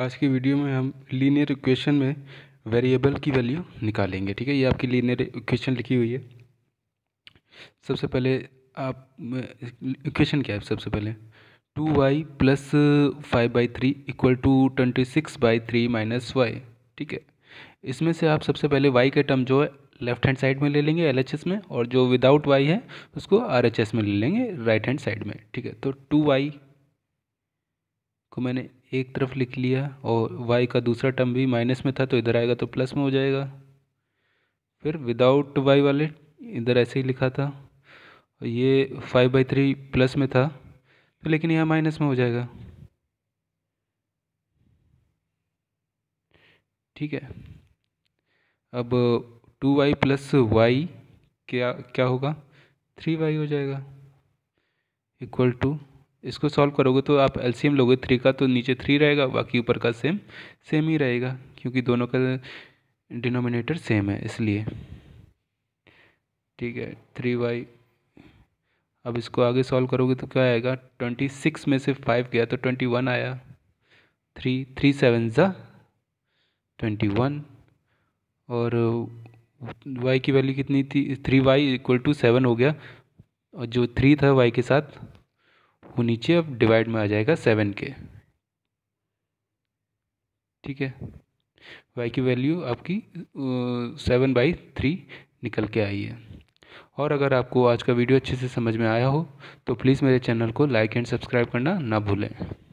आज की वीडियो में हम लीनियर इक्वेशन में वेरिएबल की वैल्यू निकालेंगे ठीक है ये आपकी लीनियर इक्वेशन लिखी हुई है सबसे पहले आप इक्वेशन क्या है सबसे पहले two Y plus five by three equal to twenty six by three minus Y ठीक है इसमें से आप सबसे पहले वाई का टर्म जो है लेफ्ट हैंड साइड में ले लेंगे एल एच एस में और जो विदाउट वाई है उसको आर एच एस में ले लेंगे राइट हैंड साइड में ठीक है तो टू वाई को मैंने एक तरफ लिख लिया और वाई का दूसरा टर्म भी माइनस में था तो इधर आएगा तो प्लस में हो जाएगा फिर विदाउट वाई वाले इधर ऐसे ही लिखा था और ये फाइव बाई थ्री प्लस में था तो लेकिन यहाँ माइनस में हो जाएगा ठीक है अब टू वाई प्लस वाई क्या क्या होगा थ्री वाई हो जाएगा इक्वल टू इसको सॉल्व करोगे तो आप एल लोगे थ्री का तो नीचे थ्री रहेगा बाकी ऊपर का सेम सेम ही रहेगा क्योंकि दोनों का डिनोमिनेटर सेम है इसलिए ठीक है थ्री वाई अब इसको आगे सॉल्व करोगे तो क्या आएगा ट्वेंटी सिक्स में से फाइव गया तो ट्वेंटी वन आया थ्री थ्री सेवन ज़ा ट्वेंटी वन और वाई की वैल्यू कितनी थी three Y equal to seven हो गया और जो थ्री था वाई के साथ वो नीचे अब डिवाइड में आ जाएगा सेवन के ठीक है वाई की वैल्यू आपकी सेवन बाई थ्री निकल के आई है और अगर आपको आज का वीडियो अच्छे से समझ में आया हो तो प्लीज़ मेरे चैनल को लाइक एंड सब्सक्राइब करना ना भूलें